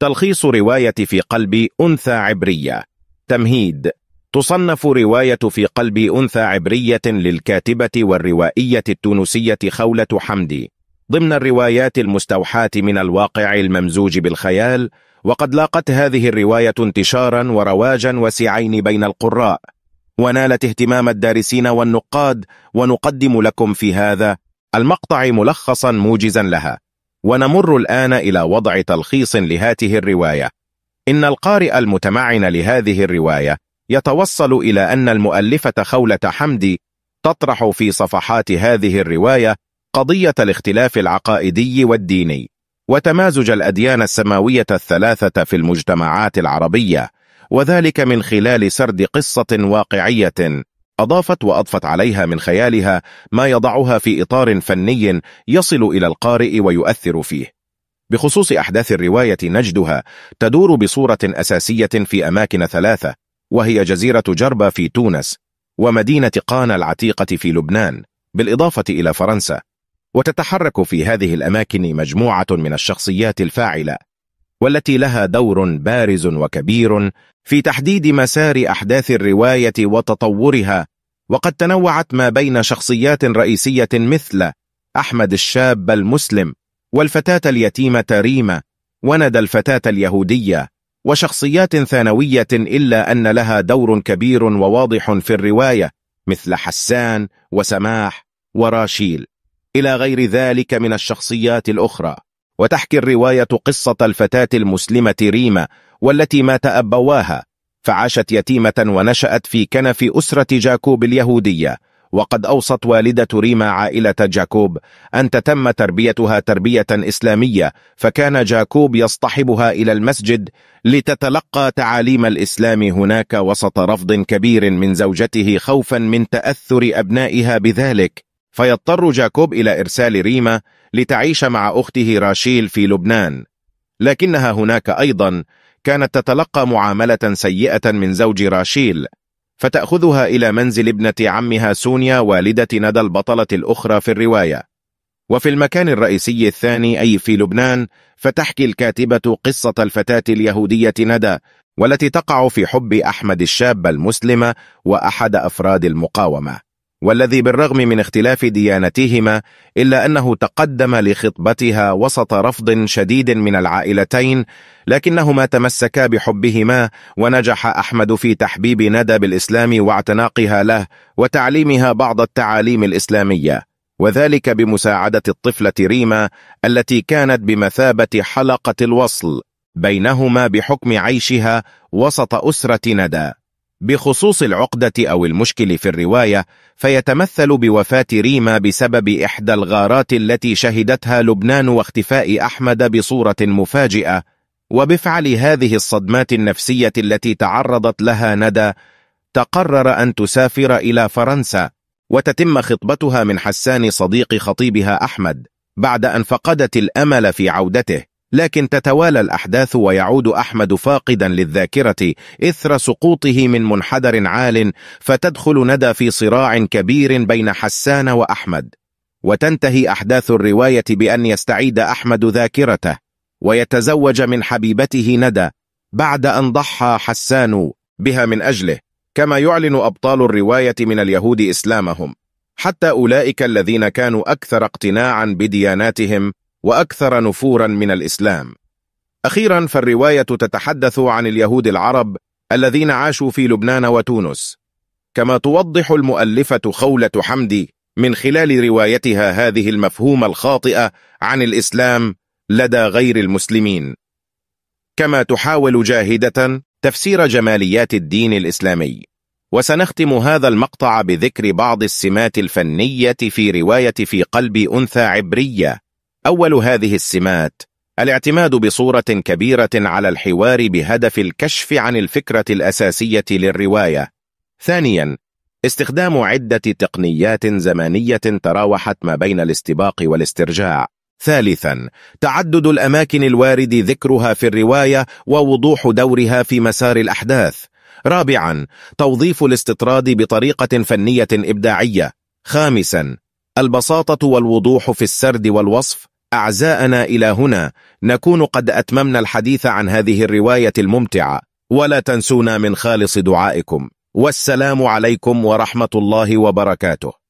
تلخيص رواية في قلب أنثى عبرية تمهيد تصنف رواية في قلب أنثى عبرية للكاتبة والروائية التونسية خولة حمدي ضمن الروايات المستوحاة من الواقع الممزوج بالخيال وقد لاقت هذه الرواية انتشارا ورواجا وسعين بين القراء ونالت اهتمام الدارسين والنقاد ونقدم لكم في هذا المقطع ملخصا موجزا لها ونمر الآن إلى وضع تلخيص لهاته الرواية إن القارئ المتمعن لهذه الرواية يتوصل إلى أن المؤلفة خولة حمدي تطرح في صفحات هذه الرواية قضية الاختلاف العقائدي والديني وتمازج الأديان السماوية الثلاثة في المجتمعات العربية وذلك من خلال سرد قصة واقعية أضافت وأضفت عليها من خيالها ما يضعها في إطار فني يصل إلى القارئ ويؤثر فيه بخصوص أحداث الرواية نجدها تدور بصورة أساسية في أماكن ثلاثة وهي جزيرة جربة في تونس ومدينة قانا العتيقة في لبنان بالإضافة إلى فرنسا وتتحرك في هذه الأماكن مجموعة من الشخصيات الفاعلة والتي لها دور بارز وكبير في تحديد مسار أحداث الرواية وتطورها وقد تنوعت ما بين شخصيات رئيسية مثل أحمد الشاب المسلم والفتاة اليتيمة ريمة وندى الفتاة اليهودية وشخصيات ثانوية إلا أن لها دور كبير وواضح في الرواية مثل حسان وسماح وراشيل إلى غير ذلك من الشخصيات الأخرى وتحكي الرواية قصة الفتاة المسلمة ريمة والتي مات أبواها فعاشت يتيمة ونشأت في كنف أسرة جاكوب اليهودية وقد أوصت والدة ريما عائلة جاكوب أن تتم تربيتها تربية إسلامية فكان جاكوب يصطحبها إلى المسجد لتتلقى تعاليم الإسلام هناك وسط رفض كبير من زوجته خوفا من تأثر أبنائها بذلك فيضطر جاكوب إلى إرسال ريما لتعيش مع أخته راشيل في لبنان لكنها هناك أيضا كانت تتلقى معاملة سيئة من زوج راشيل فتأخذها إلى منزل ابنة عمها سونيا والدة ندى البطلة الأخرى في الرواية وفي المكان الرئيسي الثاني أي في لبنان فتحكي الكاتبة قصة الفتاة اليهودية ندى والتي تقع في حب أحمد الشاب المسلمة وأحد أفراد المقاومة والذي بالرغم من اختلاف ديانتهما إلا أنه تقدم لخطبتها وسط رفض شديد من العائلتين لكنهما تمسكا بحبهما ونجح أحمد في تحبيب ندى بالإسلام واعتناقها له وتعليمها بعض التعاليم الإسلامية وذلك بمساعدة الطفلة ريما التي كانت بمثابة حلقة الوصل بينهما بحكم عيشها وسط أسرة ندى بخصوص العقدة أو المشكل في الرواية فيتمثل بوفاة ريما بسبب إحدى الغارات التي شهدتها لبنان واختفاء أحمد بصورة مفاجئة وبفعل هذه الصدمات النفسية التي تعرضت لها ندى تقرر أن تسافر إلى فرنسا وتتم خطبتها من حسان صديق خطيبها أحمد بعد أن فقدت الأمل في عودته لكن تتوالى الأحداث ويعود أحمد فاقدا للذاكرة إثر سقوطه من منحدر عال فتدخل ندى في صراع كبير بين حسان وأحمد وتنتهي أحداث الرواية بأن يستعيد أحمد ذاكرته ويتزوج من حبيبته ندى بعد أن ضحى حسان بها من أجله كما يعلن أبطال الرواية من اليهود إسلامهم حتى أولئك الذين كانوا أكثر اقتناعا بدياناتهم وأكثر نفورا من الإسلام أخيرا فالرواية تتحدث عن اليهود العرب الذين عاشوا في لبنان وتونس كما توضح المؤلفة خولة حمدي من خلال روايتها هذه المفهوم الخاطئة عن الإسلام لدى غير المسلمين كما تحاول جاهدة تفسير جماليات الدين الإسلامي وسنختم هذا المقطع بذكر بعض السمات الفنية في رواية في قلب أنثى عبرية أول هذه السمات الاعتماد بصورة كبيرة على الحوار بهدف الكشف عن الفكرة الأساسية للرواية. ثانياً، استخدام عدة تقنيات زمانية تراوحت ما بين الاستباق والاسترجاع. ثالثاً، تعدد الأماكن الوارد ذكرها في الرواية ووضوح دورها في مسار الأحداث. رابعاً، توظيف الاستطراد بطريقة فنية إبداعية. خامساً، البساطة والوضوح في السرد والوصف أعزائنا إلى هنا نكون قد أتممنا الحديث عن هذه الرواية الممتعة ولا تنسونا من خالص دعائكم والسلام عليكم ورحمة الله وبركاته